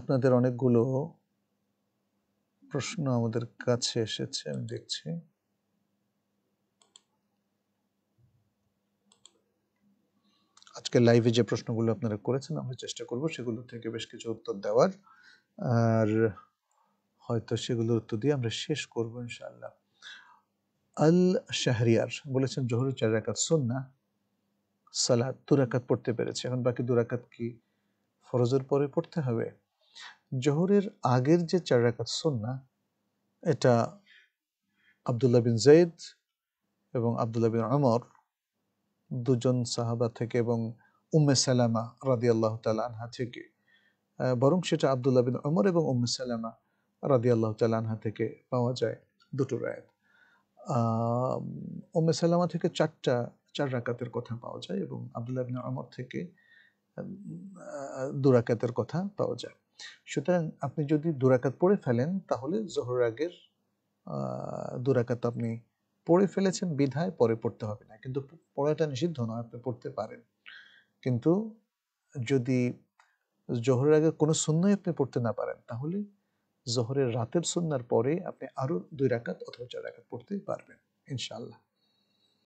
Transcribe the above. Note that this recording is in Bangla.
আপনাদের অনেকগুলো প্রশ্ন আমাদের কাছে এসেছে আমি দেখছি আজকে লাইভে যে প্রশ্নগুলো আপনারা করেছেন আমরা চেষ্টা করব সেগুলো থেকে বেশ কিছু উত্তর দেওয়ার আর হয়তো সেগুলোর উত্তর দিয়ে আমরা শেষ করবো ইনশাআল্লাহ আল শাহরিয়ার বলেছেন জহর চার রাকাত সুন্না সালাদ দু রাকাত পড়তে পেরেছে এখন বাকি দু রাকাত কি ফরজের পরে পড়তে হবে জোহরের আগের যে চার রাকাত সন্না এটা আবদুল্লাহ বিন জৈদ এবং আবদুল্লাহ বিন আমর দুজন সাহাবা থেকে এবং উম্মে সালামা রাদি আল্লাহ আনহা থেকে বরং সেটা আবদুল্লাহ বিন অমর এবং উম্মে সালামা রাদি আল্লাহ আনহা থেকে পাওয়া যায় দুটো রায় উম্মে সালামা থেকে চারটা চার রাকাতের কথা পাওয়া যায় এবং আবদুল্লাহ বিন অমর থেকে দুরাকাতের কথা পাওয়া যায় সুতরাং আপনি যদি দুরাকাত পড়ে ফেলেন তাহলে জোহর আগের দুরাকাত আপনি পড়ে ফেলেছেন বিধায় পরে পড়তে হবে না কিন্তু পড়াটা নিষিদ্ধ নয় আপনি পড়তে পারেন কিন্তু যদি জোহরের আগে কোনো সুন্নাই আপনি পড়তে না পারেন তাহলে জোহরের রাতের সুন্নার পরে আপনি আরও দুই রাকাত অথবা চার রাকাত পড়তে পারবেন ইনশাল্লাহ